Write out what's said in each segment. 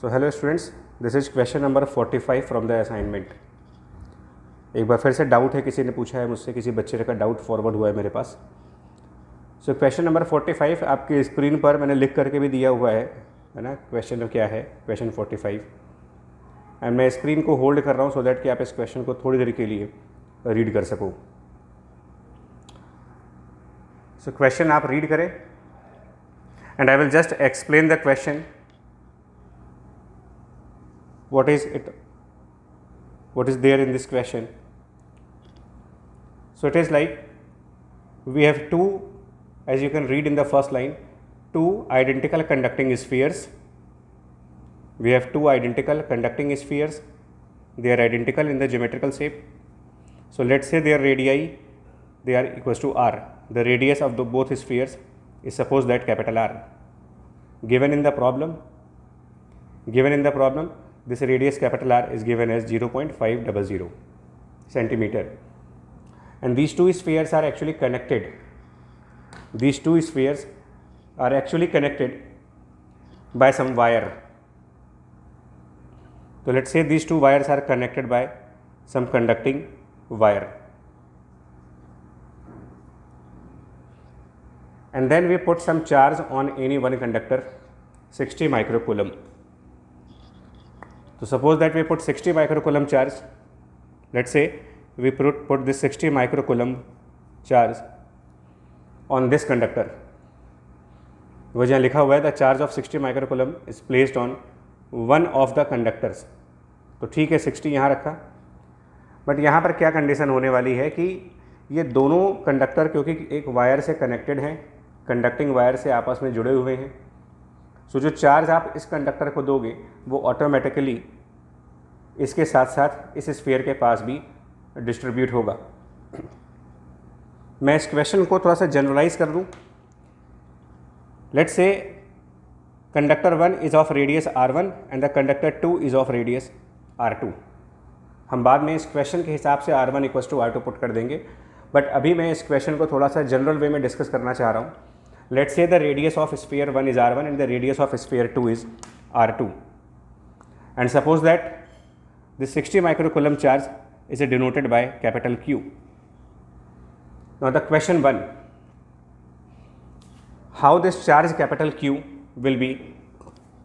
So hello students this is question number 45 from the assignment एक बार फिर से डाउट है किसी ने पूछा है मुझसे किसी बच्चे का डाउट फॉरवर्ड हुआ है मेरे पास सो क्वेश्चन नंबर 45 आपकी स्क्रीन पर मैंने लिख करके भी दिया हुआ है है ना क्वेश्चन क्या है क्वेश्चन 45 एंड मैं स्क्रीन को होल्ड कर रहा हूँ सो दैट कि आप इस क्वेश्चन को थोड़ी देर के लिए रीड कर सको सो so, क्वेश्चन आप रीड करें and I will just explain the question what is it what is there in this question. So, it is like we have two as you can read in the first line two identical conducting spheres. We have two identical conducting spheres they are identical in the geometrical shape. So, let us say their radii they are equals to r the radius of the both spheres is suppose that capital R given in the problem given in the problem this radius capital R is given as 0.500 centimeter. And these two spheres are actually connected. These two spheres are actually connected by some wire. So, let us say these two wires are connected by some conducting wire. And then we put some charge on any one conductor 60 microcoulomb. तो suppose that we put 60 microcoulomb charge let say we put put this 60 microcoulomb charge on this conductor वो जहाँ लिखा हुआ है the charge of 60 microcoulomb is placed on one of the conductors तो ठीक है 60 यहाँ रखा बट यहाँ पर क्या कंडीशन होने वाली है कि ये दोनों कंडक्टर क्योंकि एक वायर से कनेक्टेड हैं कंडक्टिंग वायर से आपस में जुड़े हुए हैं सो जो चार्ज आप इस कंडक्टर को दोगे वो ऑटोमेटिकली इसके साथ साथ इस स्फेयर के पास भी डिस्ट्रीब्यूट होगा मैं इस क्वेश्चन को थोड़ा सा जनरलाइज कर दूं let's say conductor one is of radius R one and the conductor two is of radius R two हम बाद में इस क्वेश्चन के हिसाब से R one equals to R two put कर देंगे बट अभी मैं इस क्वेश्चन को थोड़ा सा जनरल वे में डिस्कस करना चाह रहा हूँ Let us say the radius of sphere 1 is r1 and the radius of sphere 2 is r2. And suppose that this 60 microcoulomb charge is denoted by capital Q. Now the question 1, how this charge capital Q will be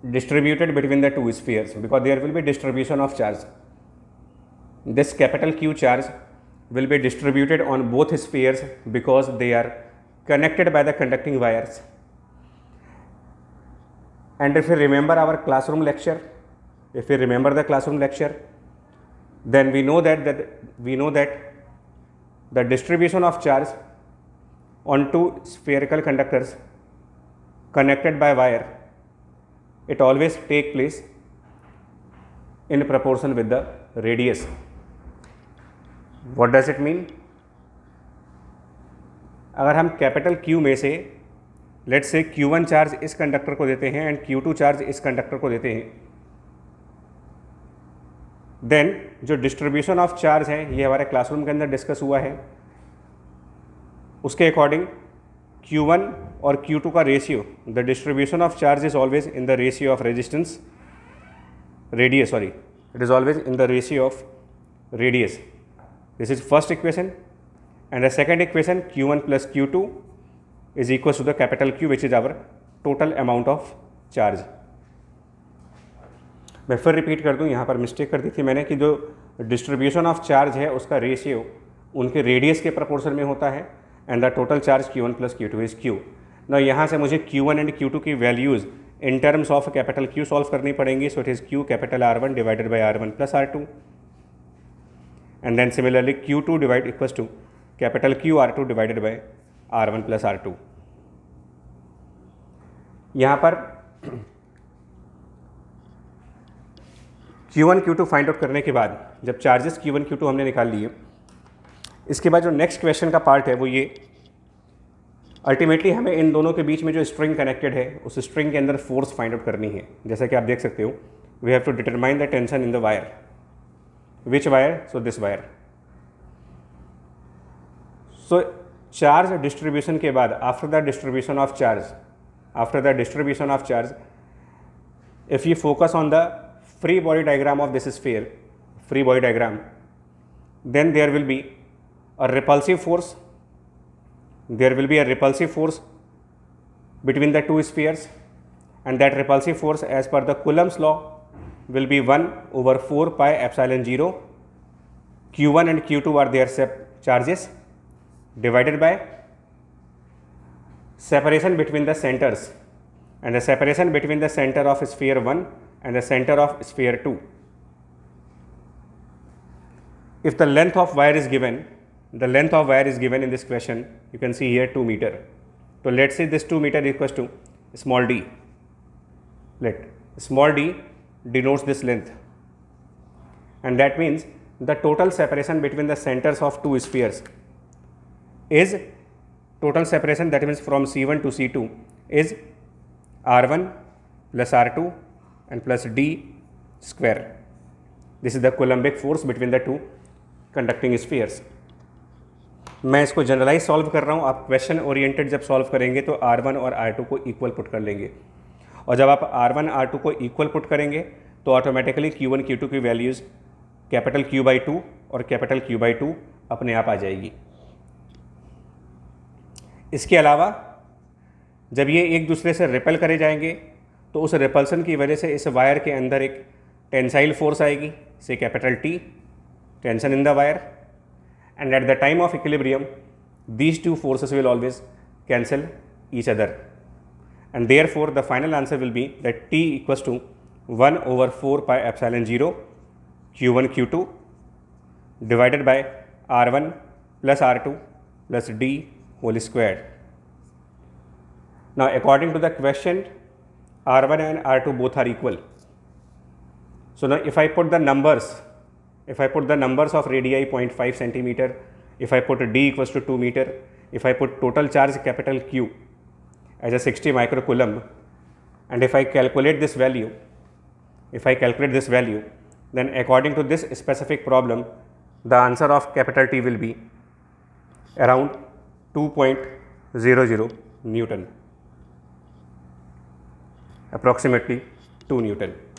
distributed between the two spheres because there will be distribution of charge. This capital Q charge will be distributed on both spheres because they are connected by the conducting wires. And if you remember our classroom lecture, if you remember the classroom lecture, then we know that, that we know that the distribution of charge onto spherical conductors connected by wire it always take place in proportion with the radius what does it mean अगर हम capital Q में से let say Q one charge इस conductor को देते हैं and Q two charge इस conductor को देते हैं देन जो डिस्ट्रीब्यूशन ऑफ चार्ज है ये हमारे क्लासरूम के अंदर डिस्कस हुआ है उसके अकॉर्डिंग क्यू वन और क्यू टू का ratio the distribution of charge is always in the ratio of resistance radius sorry it is always in the ratio of radius this is first equation and the second equation q1 plus q2 is equals to the capital Q which is our total amount of charge मैं फिर repeat कर दूं यहाँ पर mistake कर दी थी मैंने कि जो डिस्ट्रीब्यूशन ऑफ चार्ज है उसका रेशियो उनके रेडियस के प्रपोर्शन में होता है and the total charge Q1 one plus Q two is Q ना यहाँ से मुझे Q1 वन एंड Q2 की values in terms of capital Q solve करनी पड़ेंगी so it is Q capital R1 one divided by R one plus R two and then similarly Q2 two divide equals to capital Q R two divided by R one plus R two यहाँ पर Q one Q two find out करने के बाद जब charges Q one Q two हमने निकाल लिए इसके बाद जो नेक्स्ट क्वेश्चन का पार्ट है वो ये अल्टीमेटली हमें इन दोनों के बीच में जो स्ट्रिंग कनेक्टेड है उस स्ट्रिंग के अंदर फोर्स फाइंड आउट करनी है जैसा कि आप देख सकते हो we have to determine the tension in the wire which wire so this wire so charge distribution के बाद after the distribution of charge after the distribution of charge if you focus on the free body diagram of this sphere free body diagram then there will be a repulsive force there will be a repulsive force between the two spheres and that repulsive force as पर the coulomb's law will be one over four pi F zero Q one and Q two are their sep charges divided by separation between the centers and the separation between the center of sphere 1 and the center of sphere 2. If the length of wire is given, the length of wire is given in this question, you can see here 2 meter. So, let us say this 2 meter equals to small d, let small d denotes this length and that means the total separation between the centers of two spheres is total separation that means from C one to C two is R one plus R two and plus D square this is the coulombic force between the two conducting spheres मैं इसको generalise solve कर रहा हूँ आप question oriented जब solve करेंगे तो R one और आर टू को इक्वल पुट कर लेंगे और जब आप आर वन आर टू को इक्वल पुट करेंगे तो automatically Q one Q two की values capital Q by two और कैपिटल क्यू बाई टू अपने आप आ जाएगी इसके अलावा जब ये एक दूसरे से रिपेल करे जाएंगे तो उस रिपल्सन की वजह से इस वायर के अंदर एक टेंसाइल फोर्स आएगी say capital T tension in the wire and at the time of equilibrium these two forces will always cancel each other and therefore the final answer will be that T equal to one over four pi epsilon zero Q one Q two divided by R one plus R two plus D whole square. Now, according to the question, R1 and R2 both are equal. So, now if I put the numbers, if I put the numbers of radii 0.5 centimeter, if I put d equals to 2 meter, if I put total charge capital Q as a 60 micro coulomb and if I calculate this value, if I calculate this value, then according to this specific problem, the answer of capital T will be around 2.00 Newton approximately 2 Newton.